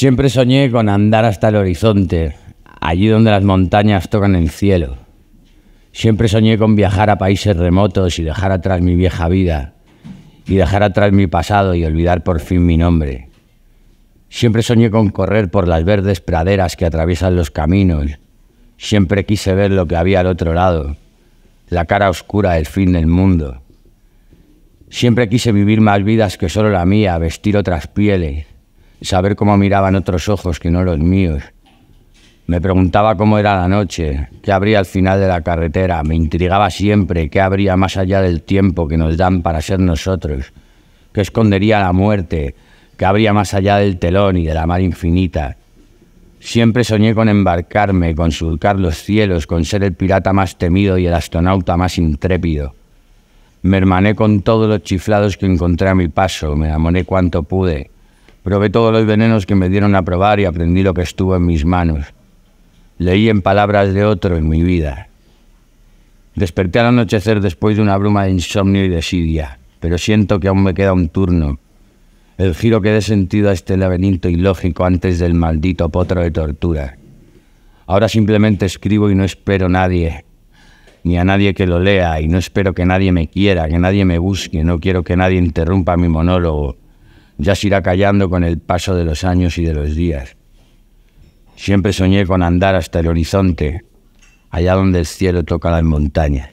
Siempre soñé con andar hasta el horizonte, allí donde las montañas tocan el cielo. Siempre soñé con viajar a países remotos y dejar atrás mi vieja vida, y dejar atrás mi pasado y olvidar por fin mi nombre. Siempre soñé con correr por las verdes praderas que atraviesan los caminos. Siempre quise ver lo que había al otro lado, la cara oscura del fin del mundo. Siempre quise vivir más vidas que solo la mía, vestir otras pieles saber cómo miraban otros ojos que no los míos. Me preguntaba cómo era la noche, qué habría al final de la carretera, me intrigaba siempre qué habría más allá del tiempo que nos dan para ser nosotros, qué escondería la muerte, qué habría más allá del telón y de la mar infinita. Siempre soñé con embarcarme, con surcar los cielos, con ser el pirata más temido y el astronauta más intrépido. Me hermané con todos los chiflados que encontré a mi paso, me amoné cuanto pude, Probé todos los venenos que me dieron a probar y aprendí lo que estuvo en mis manos. Leí en palabras de otro en mi vida. Desperté al anochecer después de una bruma de insomnio y desidia, pero siento que aún me queda un turno. El giro que dé sentido a este laberinto ilógico antes del maldito potro de tortura. Ahora simplemente escribo y no espero a nadie, ni a nadie que lo lea, y no espero que nadie me quiera, que nadie me busque, no quiero que nadie interrumpa mi monólogo ya se irá callando con el paso de los años y de los días. Siempre soñé con andar hasta el horizonte, allá donde el cielo toca las montañas.